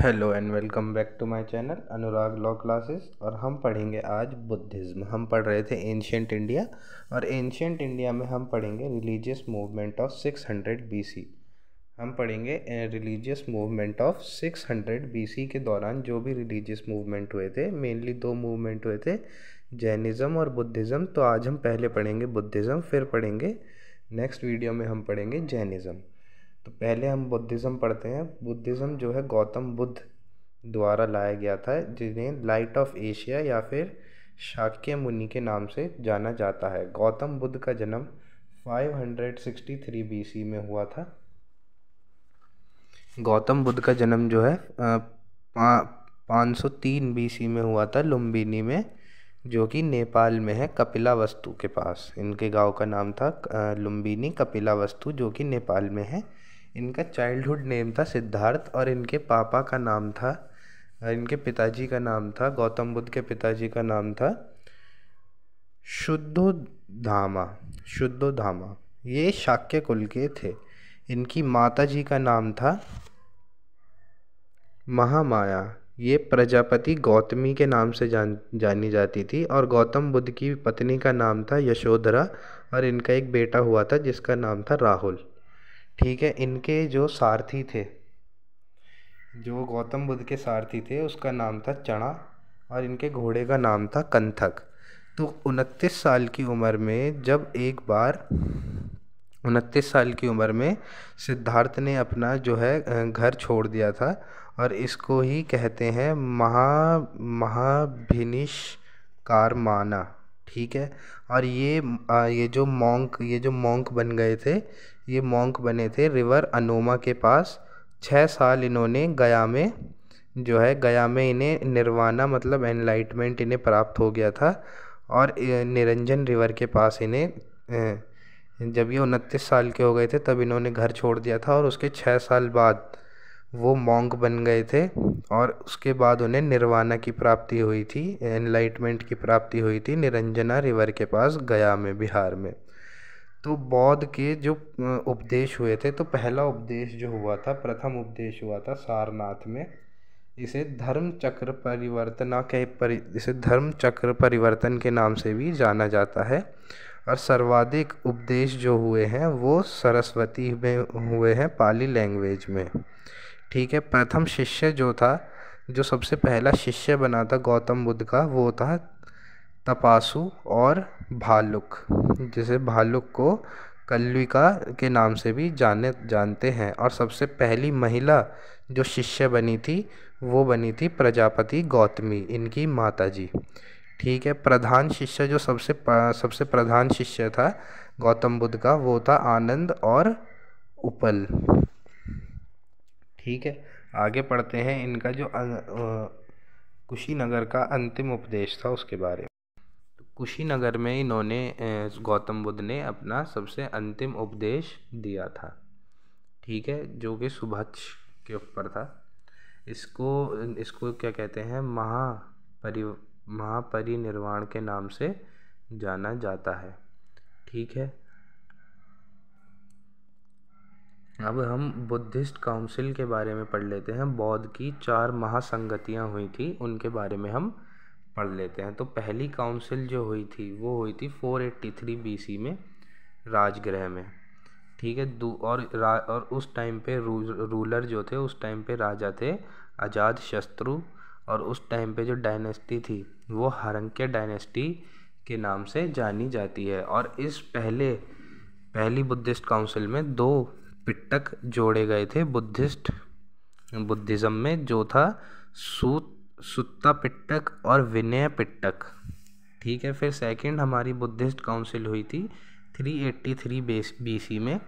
hello and welcome back to my channel Anurag law classes और हम पढ़ेंगे आज बुद्धिज़्म हम पढ़ रहे थे एंशियंट इंडिया और एंशियंट इंडिया में हम पढ़ेंगे रिलीजियस मूवमेंट ऑफ 600 बीसी हम पढ़ेंगे रिलीजियस मूवमेंट ऑफ 600 बीसी के दौरान जो भी रिलीजियस मूवमेंट हुए थे मेनली दो मूवमेंट हुए थे जैनिज़म और बुद्धिज़्म तो आज हम पहले पढ़ेंगे बुद्धिज़्म फिर पढ़ेंगे नेक्स्ट वीडियो में हम पढ़ेंगे जैनिज़्म तो पहले हम बुद्धिज़्म पढ़ते हैं बुद्धिज़्म जो है गौतम बुद्ध द्वारा लाया गया था जिन्हें लाइट ऑफ एशिया या फिर शाक्य मुनि के नाम से जाना जाता है गौतम बुद्ध का जन्म 563 बीसी में हुआ था गौतम बुद्ध का जन्म जो है पाँच सौ तीन बीसी में हुआ था लुम्बिनी में जो कि नेपाल में है कपिला वस्तु के पास इनके गांव का नाम था लुम्बिनी कपिला वस्तु जो कि नेपाल में है इनका चाइल्डहुड नेम था सिद्धार्थ और इनके पापा का नाम था इनके पिताजी का नाम था गौतम बुद्ध के पिताजी का नाम था शुद्धो धामा शुद्धो धामा ये शाक्य कुल के थे इनकी माता जी का नाम था महामाया ये प्रजापति गौतमी के नाम से जान जानी जाती थी और गौतम बुद्ध की पत्नी का नाम था यशोधरा और इनका एक बेटा हुआ था जिसका नाम था राहुल ठीक है इनके जो सारथी थे जो गौतम बुद्ध के सारथी थे उसका नाम था चणा और इनके घोड़े का नाम था कंथक तो उनतीस साल की उम्र में जब एक बार उनतीस साल की उम्र में सिद्धार्थ ने अपना जो है घर छोड़ दिया था और इसको ही कहते हैं महा महाभिनिश कारमाना ठीक है और ये ये जो मोंक ये जो मोंक बन गए थे ये मॉन्क बने थे रिवर अनोमा के पास छः साल इन्होंने गया में जो है गया में इन्हें निर्वाणा मतलब एनलाइटमेंट इन्हें प्राप्त हो गया था और निरंजन रिवर के पास इन्हें जब ये उनतीस साल के हो गए थे तब इन्होंने घर छोड़ दिया था और उसके छः साल बाद वो मॉन्क बन गए थे और उसके बाद उन्हें निर्वाणा की प्राप्ति हुई थी एनलाइटमेंट की प्राप्ति हुई थी निरंजना रिवर के पास गया में बिहार में तो बौद्ध के जो उपदेश हुए थे तो पहला उपदेश जो हुआ था प्रथम उपदेश हुआ था सारनाथ में इसे धर्म चक्र परिवर्तना के परि इसे धर्म चक्र परिवर्तन के नाम से भी जाना जाता है और सर्वाधिक उपदेश जो हुए हैं वो सरस्वती में हुए हैं पाली लैंग्वेज में ठीक है प्रथम शिष्य जो था जो सबसे पहला शिष्य बना था गौतम बुद्ध का वो था तपासु और भालुक जिसे भालुक को कल्विका के नाम से भी जाने जानते हैं और सबसे पहली महिला जो शिष्य बनी थी वो बनी थी प्रजापति गौतमी इनकी माता जी ठीक है प्रधान शिष्य जो सबसे सबसे प्रधान शिष्य था गौतम बुद्ध का वो था आनंद और उपल ठीक है आगे पढ़ते हैं इनका जो कुशीनगर का अंतिम उपदेश था उसके बारे में कुशीनगर में इन्होंने गौतम बुद्ध ने अपना सबसे अंतिम उपदेश दिया था ठीक है जो कि सुभाष के ऊपर था इसको इसको क्या कहते हैं महापरि महापरिनिर्वाण के नाम से जाना जाता है ठीक है अब हम बुद्धिस्ट काउंसिल के बारे में पढ़ लेते हैं बौद्ध की चार महासंगतियाँ हुई थी उनके बारे में हम पढ़ लेते हैं तो पहली काउंसिल जो हुई थी वो हुई थी 483 बीसी में राजगृह में ठीक है और रा, और उस टाइम पे रू, रूलर जो थे उस टाइम पे राजा थे आज़ाद शत्रु और उस टाइम पे जो डायनेस्टी थी वो हरंक्य डायनेस्टी के नाम से जानी जाती है और इस पहले पहली बुद्धिस्ट काउंसिल में दो पिटक जोड़े गए थे बुद्धिस्ट बुद्धिज़्म में जो था सूत सुत्ता पिट्टक और विनय पिट्टक ठीक है फिर सेकंड हमारी बुद्धिस्ट काउंसिल हुई थी 383 बेस बीसी में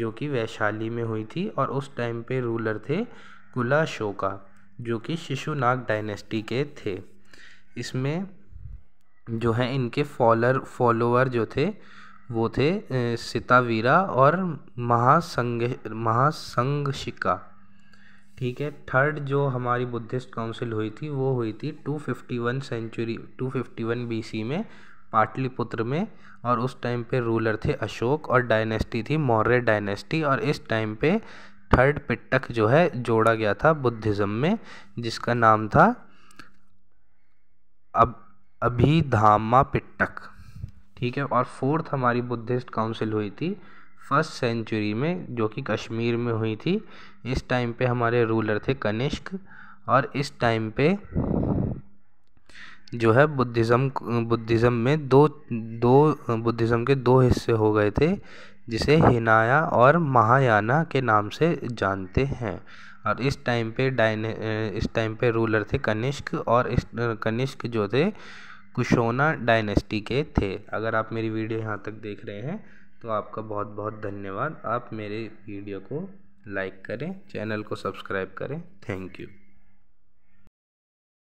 जो कि वैशाली में हुई थी और उस टाइम पे रूलर थे कुला शोका जो कि शिशुनाग डायनेस्टी के थे इसमें जो है इनके फॉलर फॉलोअर जो थे वो थे सितावीरा और महासंग महासंगशिका ठीक है थर्ड जो हमारी बुद्धिस्ट काउंसिल हुई थी वो हुई थी 251 सेंचुरी 251 बीसी में पाटलिपुत्र में और उस टाइम पे रूलर थे अशोक और डायनेस्टी थी मौर्य डायनेस्टी और इस टाइम पे थर्ड पिटक जो है जोड़ा गया था बुद्धिज़्म में जिसका नाम था अब अभिधामा पिटक ठीक है और फोर्थ हमारी बुद्धिस्ट काउंसिल हुई थी फर्स्ट सेंचुरी में जो कि कश्मीर में हुई थी इस टाइम पे हमारे रूलर थे कनिष्क और इस टाइम पे जो है बुद्धिज़्म बुद्धिज़्म में दो दो बुद्धिज़्म के दो हिस्से हो गए थे जिसे हिनाया और महायाना के नाम से जानते हैं और इस टाइम पे डायने इस टाइम पे रूलर थे कनिष्क और इस कनिष्क जो थे कुशोना डायनेस्टी के थे अगर आप मेरी वीडियो यहाँ तक देख रहे हैं तो आपका बहुत बहुत धन्यवाद आप मेरे वीडियो को लाइक करें चैनल को सब्सक्राइब करें थैंक यू